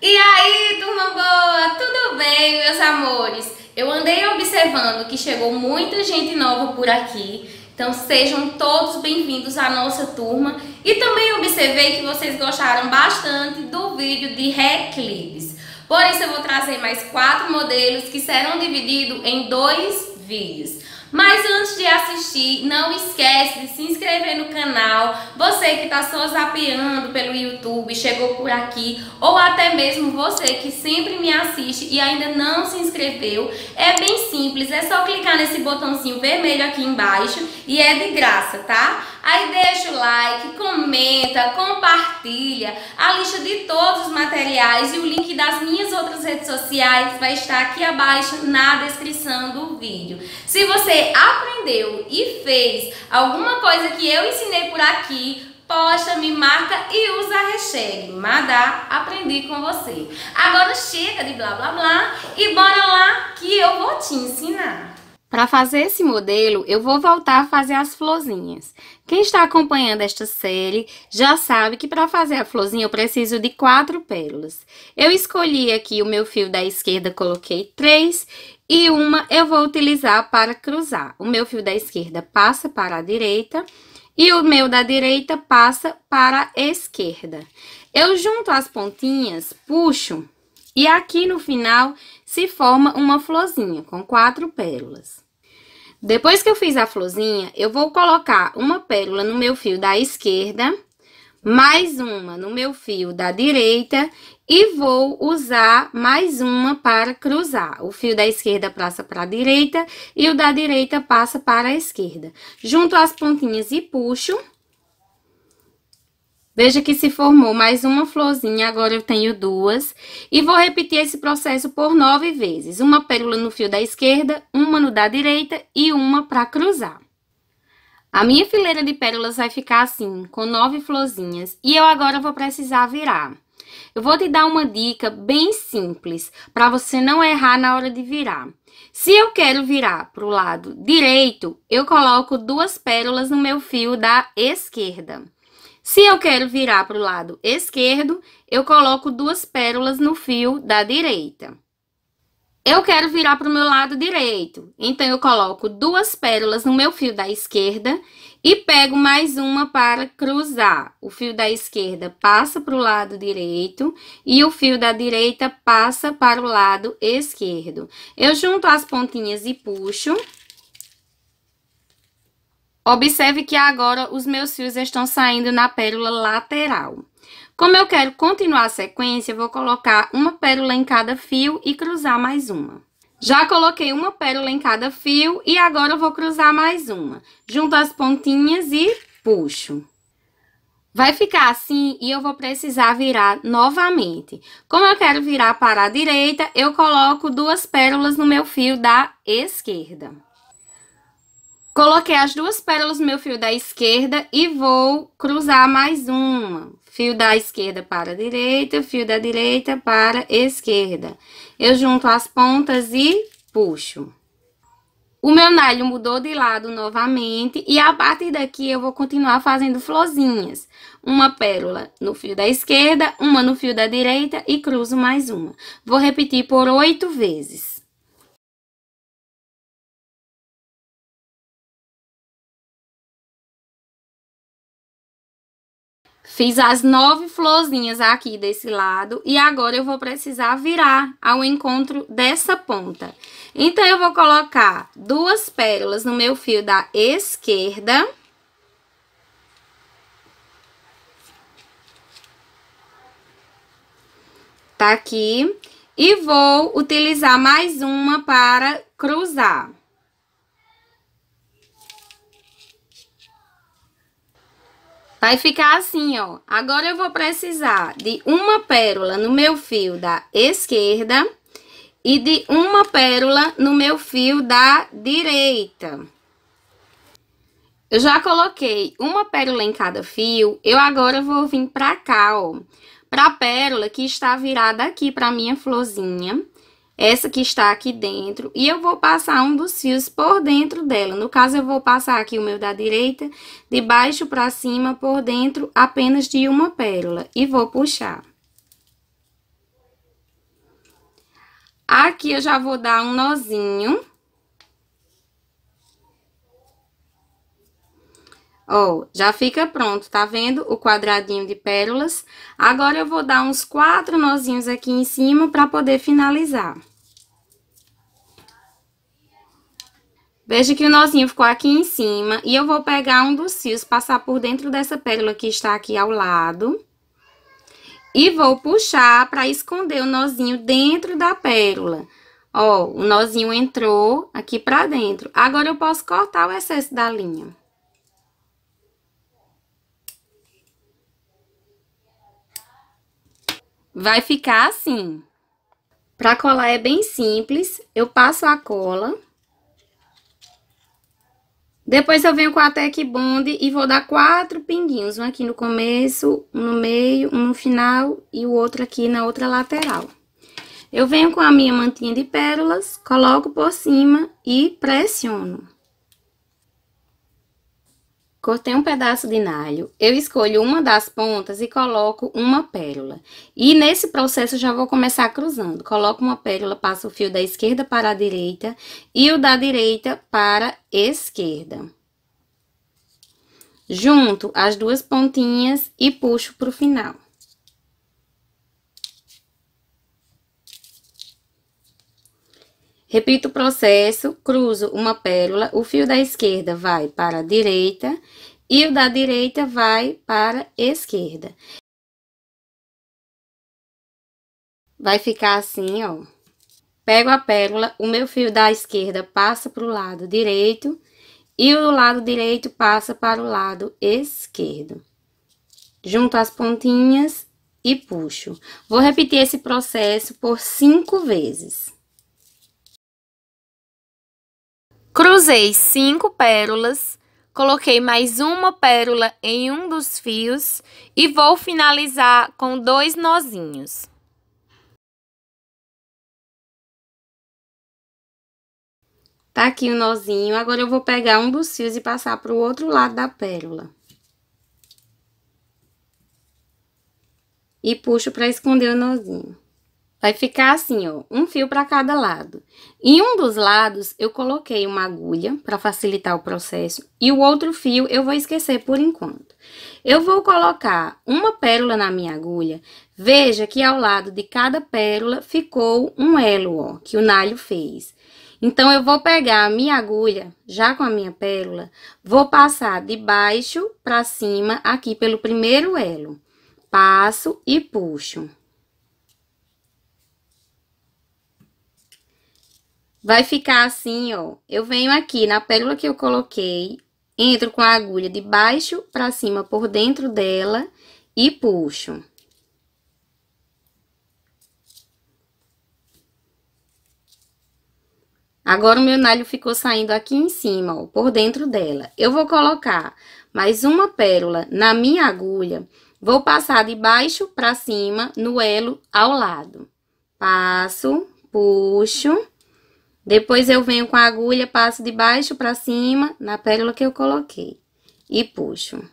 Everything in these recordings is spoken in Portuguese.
E aí, turma boa, tudo bem, meus amores? Eu andei observando que chegou muita gente nova por aqui, então sejam todos bem-vindos à nossa turma. E também observei que vocês gostaram bastante do vídeo de Reclips. Por isso eu vou trazer mais quatro modelos que serão divididos em dois vídeos. Mas antes de assistir, não esquece de se inscrever no canal. Você que está só zapeando pelo YouTube, chegou por aqui, ou até mesmo você que sempre me assiste e ainda não se inscreveu, é bem simples, é só clicar nesse botãozinho vermelho aqui embaixo e é de graça, tá? Aí deixa o like, comenta, compartilha. A lista de todos os materiais e o link das minhas outras redes sociais vai estar aqui abaixo na descrição do vídeo. Se você aprendeu e fez alguma coisa que eu ensinei por aqui, posta, me marca e usa a hashtag Madá, aprendi com você. Agora chega de blá blá blá e bora lá que eu vou te ensinar. Para fazer esse modelo, eu vou voltar a fazer as florzinhas. Quem está acompanhando esta série já sabe que para fazer a florzinha eu preciso de quatro pérolas. Eu escolhi aqui o meu fio da esquerda, coloquei três e uma eu vou utilizar para cruzar. O meu fio da esquerda passa para a direita e o meu da direita passa para a esquerda. Eu junto as pontinhas, puxo e aqui no final se forma uma florzinha com quatro pérolas. Depois que eu fiz a florzinha, eu vou colocar uma pérola no meu fio da esquerda, mais uma no meu fio da direita e vou usar mais uma para cruzar. O fio da esquerda passa para a direita e o da direita passa para a esquerda. Junto as pontinhas e puxo. Veja que se formou mais uma florzinha, agora eu tenho duas. E vou repetir esse processo por nove vezes. Uma pérola no fio da esquerda, uma no da direita e uma para cruzar. A minha fileira de pérolas vai ficar assim, com nove florzinhas. E eu agora vou precisar virar. Eu vou te dar uma dica bem simples para você não errar na hora de virar. Se eu quero virar para o lado direito, eu coloco duas pérolas no meu fio da esquerda. Se eu quero virar para o lado esquerdo, eu coloco duas pérolas no fio da direita. Eu quero virar para o meu lado direito, então eu coloco duas pérolas no meu fio da esquerda e pego mais uma para cruzar. O fio da esquerda passa para o lado direito e o fio da direita passa para o lado esquerdo. Eu junto as pontinhas e puxo. Observe que agora os meus fios estão saindo na pérola lateral. Como eu quero continuar a sequência, vou colocar uma pérola em cada fio e cruzar mais uma. Já coloquei uma pérola em cada fio e agora eu vou cruzar mais uma. Junto as pontinhas e puxo. Vai ficar assim e eu vou precisar virar novamente. Como eu quero virar para a direita, eu coloco duas pérolas no meu fio da esquerda. Coloquei as duas pérolas no meu fio da esquerda e vou cruzar mais uma. Fio da esquerda para a direita, fio da direita para a esquerda. Eu junto as pontas e puxo. O meu nalho mudou de lado novamente e a partir daqui eu vou continuar fazendo florzinhas. Uma pérola no fio da esquerda, uma no fio da direita e cruzo mais uma. Vou repetir por oito vezes. Fiz as nove florzinhas aqui desse lado e agora eu vou precisar virar ao encontro dessa ponta. Então, eu vou colocar duas pérolas no meu fio da esquerda. Tá aqui. E vou utilizar mais uma para cruzar. Vai ficar assim, ó. Agora eu vou precisar de uma pérola no meu fio da esquerda e de uma pérola no meu fio da direita. Eu já coloquei uma pérola em cada fio, eu agora vou vir pra cá, ó, pra pérola que está virada aqui pra minha florzinha essa que está aqui dentro, e eu vou passar um dos fios por dentro dela. No caso, eu vou passar aqui o meu da direita, de baixo para cima, por dentro, apenas de uma pérola, e vou puxar. Aqui eu já vou dar um nozinho. Ó, já fica pronto, tá vendo o quadradinho de pérolas? Agora eu vou dar uns quatro nozinhos aqui em cima para poder finalizar. Veja que o nozinho ficou aqui em cima e eu vou pegar um dos fios, passar por dentro dessa pérola que está aqui ao lado. E vou puxar para esconder o nozinho dentro da pérola. Ó, o nozinho entrou aqui para dentro. Agora eu posso cortar o excesso da linha. Vai ficar assim. Para colar é bem simples, eu passo a cola depois eu venho com a Tech Bond e vou dar quatro pinguinhos. Um aqui no começo, um no meio, um no final e o outro aqui na outra lateral. Eu venho com a minha mantinha de pérolas, coloco por cima e pressiono. Cortei um pedaço de nalho, eu escolho uma das pontas e coloco uma pérola. E nesse processo já vou começar cruzando. Coloco uma pérola, passo o fio da esquerda para a direita e o da direita para a esquerda. Junto as duas pontinhas e puxo para o final. Repito o processo, cruzo uma pérola, o fio da esquerda vai para a direita e o da direita vai para a esquerda. Vai ficar assim, ó. Pego a pérola, o meu fio da esquerda passa para o lado direito e o lado direito passa para o lado esquerdo. Junto as pontinhas e puxo. Vou repetir esse processo por cinco vezes. Cruzei cinco pérolas, coloquei mais uma pérola em um dos fios e vou finalizar com dois nozinhos. Tá aqui o nozinho, agora eu vou pegar um dos fios e passar para o outro lado da pérola. E puxo para esconder o nozinho. Vai ficar assim, ó, um fio para cada lado. Em um dos lados, eu coloquei uma agulha para facilitar o processo e o outro fio eu vou esquecer por enquanto. Eu vou colocar uma pérola na minha agulha. Veja que ao lado de cada pérola ficou um elo, ó, que o nalho fez. Então, eu vou pegar a minha agulha, já com a minha pérola, vou passar de baixo para cima aqui pelo primeiro elo. Passo e puxo. Vai ficar assim, ó. Eu venho aqui na pérola que eu coloquei, entro com a agulha de baixo para cima por dentro dela e puxo. Agora, o meu nalho ficou saindo aqui em cima, ó, por dentro dela. Eu vou colocar mais uma pérola na minha agulha, vou passar de baixo para cima no elo ao lado. Passo, puxo depois eu venho com a agulha, passo de baixo para cima na pérola que eu coloquei e puxo.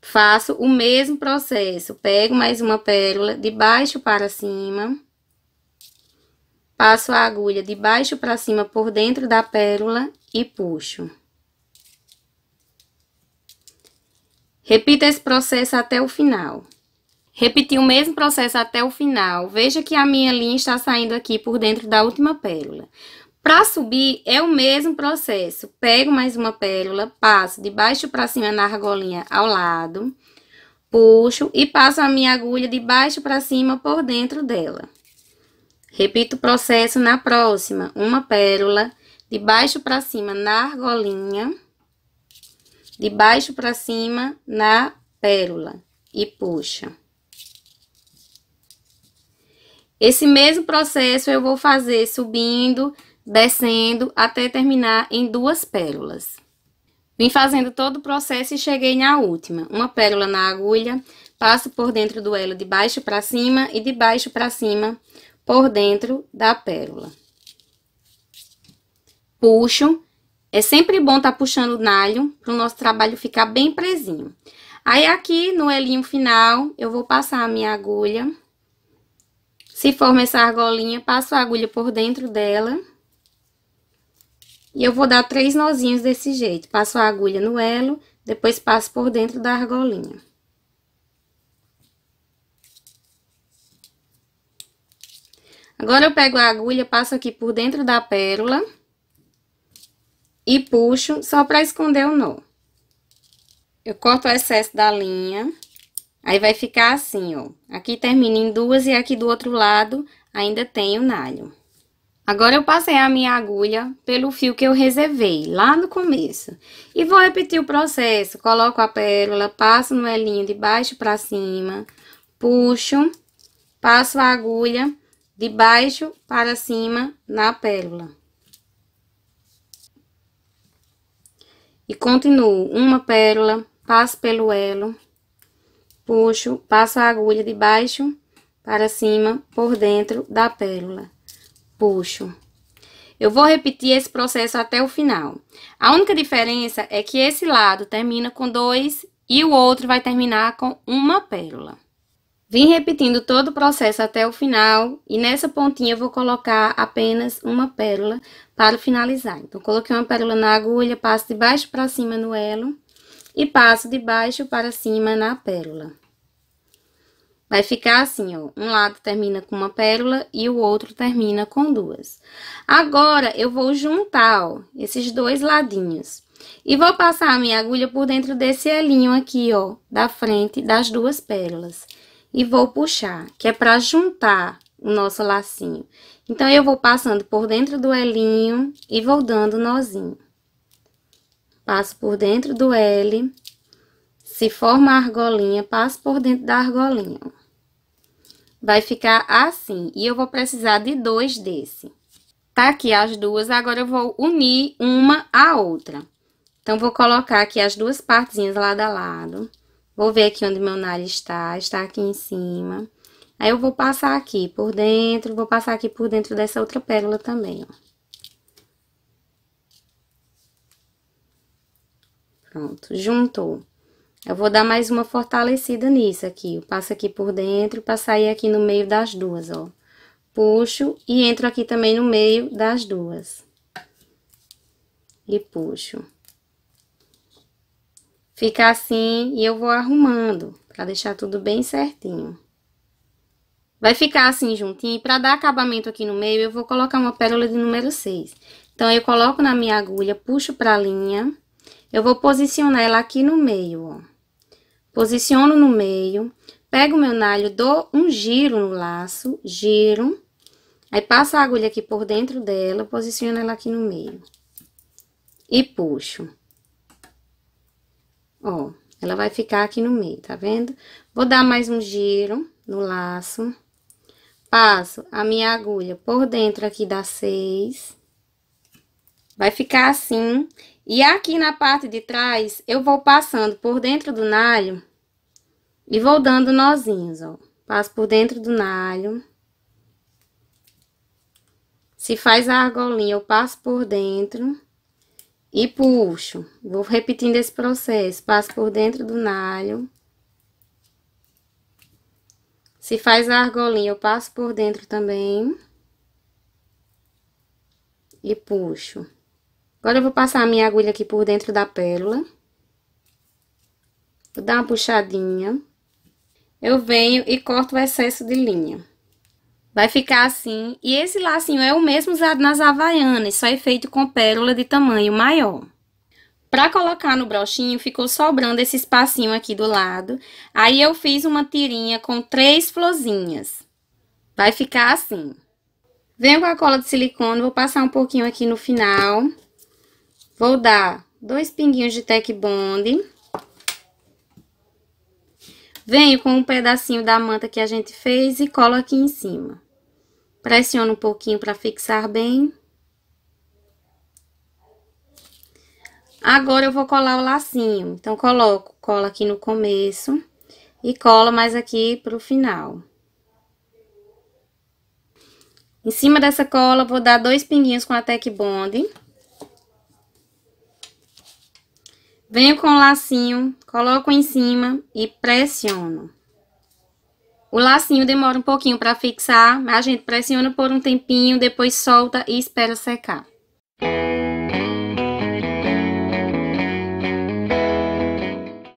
Faço o mesmo processo, pego mais uma pérola de baixo para cima, passo a agulha de baixo para cima por dentro da pérola e puxo. Repita esse processo até o final. Repeti o mesmo processo até o final. Veja que a minha linha está saindo aqui por dentro da última pérola. Para subir, é o mesmo processo. Pego mais uma pérola, passo de baixo para cima na argolinha ao lado, puxo e passo a minha agulha de baixo para cima por dentro dela. Repito o processo na próxima. Uma pérola, de baixo para cima na argolinha, de baixo para cima na pérola e puxa. Esse mesmo processo eu vou fazer subindo, descendo, até terminar em duas pérolas. Vim fazendo todo o processo e cheguei na última. Uma pérola na agulha, passo por dentro do elo de baixo para cima e de baixo para cima por dentro da pérola. Puxo. É sempre bom tá puxando o nalho para o nosso trabalho ficar bem presinho. Aí, aqui no elinho final, eu vou passar a minha agulha se forma essa argolinha, passo a agulha por dentro dela. E eu vou dar três nozinhos desse jeito. Passo a agulha no elo, depois passo por dentro da argolinha. Agora, eu pego a agulha, passo aqui por dentro da pérola e puxo só para esconder o nó. Eu corto o excesso da linha. Aí vai ficar assim, ó. Aqui termina em duas e aqui do outro lado ainda tem o nalho. Agora, eu passei a minha agulha pelo fio que eu reservei lá no começo. E vou repetir o processo. Coloco a pérola, passo no elinho de baixo para cima, puxo, passo a agulha de baixo para cima na pérola. E continuo uma pérola, passo pelo elo, puxo, passo a agulha de baixo para cima por dentro da pérola. Puxo. Eu vou repetir esse processo até o final. A única diferença é que esse lado termina com dois e o outro vai terminar com uma pérola. Vim repetindo todo o processo até o final e nessa pontinha eu vou colocar apenas uma pérola para finalizar. Então, coloquei uma pérola na agulha, passo de baixo para cima no elo e passo de baixo para cima na pérola. Vai ficar assim, ó, um lado termina com uma pérola e o outro termina com duas. Agora, eu vou juntar, ó, esses dois ladinhos. E vou passar a minha agulha por dentro desse elinho aqui, ó, da frente das duas pérolas. E vou puxar, que é para juntar o nosso lacinho. Então, eu vou passando por dentro do elinho e vou dando nozinho passo por dentro do L, se forma a argolinha, passo por dentro da argolinha. Vai ficar assim, e eu vou precisar de dois desse. Tá aqui as duas, agora eu vou unir uma à outra. Então, vou colocar aqui as duas partezinhas lado a lado. Vou ver aqui onde meu nariz está, está aqui em cima. Aí, eu vou passar aqui por dentro, vou passar aqui por dentro dessa outra pérola também, ó. Pronto, juntou. Eu vou dar mais uma fortalecida nisso aqui. Eu passo aqui por dentro para sair aqui no meio das duas, ó. Puxo e entro aqui também no meio das duas. E puxo. Fica assim e eu vou arrumando para deixar tudo bem certinho. Vai ficar assim juntinho. E pra dar acabamento aqui no meio, eu vou colocar uma pérola de número 6. Então, eu coloco na minha agulha, puxo pra linha eu vou posicionar ela aqui no meio, ó. Posiciono no meio, pego o meu nalho, dou um giro no laço, giro. Aí, passo a agulha aqui por dentro dela, posiciono ela aqui no meio. E puxo. Ó, ela vai ficar aqui no meio, tá vendo? Vou dar mais um giro no laço. Passo a minha agulha por dentro aqui da seis. Vai ficar assim. E aqui na parte de trás, eu vou passando por dentro do nalho e vou dando nozinhos, ó. Passo por dentro do nalho. Se faz a argolinha, eu passo por dentro e puxo. Vou repetindo esse processo. Passo por dentro do nalho. Se faz a argolinha, eu passo por dentro também. E puxo. Agora, eu vou passar a minha agulha aqui por dentro da pérola. Vou dar uma puxadinha. Eu venho e corto o excesso de linha. Vai ficar assim. E esse lacinho é o mesmo usado nas havaianas, só é feito com pérola de tamanho maior. Pra colocar no brochinho, ficou sobrando esse espacinho aqui do lado. Aí, eu fiz uma tirinha com três florzinhas. Vai ficar assim. Venho com a cola de silicone, vou passar um pouquinho aqui no final. Vou dar dois pinguinhos de Tech bond. Venho com um pedacinho da manta que a gente fez e colo aqui em cima. Pressiono um pouquinho para fixar bem. Agora, eu vou colar o lacinho. Então, coloco cola aqui no começo e cola mais aqui pro final. Em cima dessa cola, vou dar dois pinguinhos com a Tech Bond. Venho com o lacinho, coloco em cima e pressiono. O lacinho demora um pouquinho para fixar, mas a gente pressiona por um tempinho, depois solta e espera secar.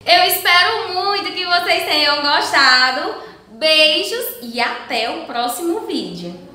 Eu espero muito que vocês tenham gostado. Beijos e até o próximo vídeo.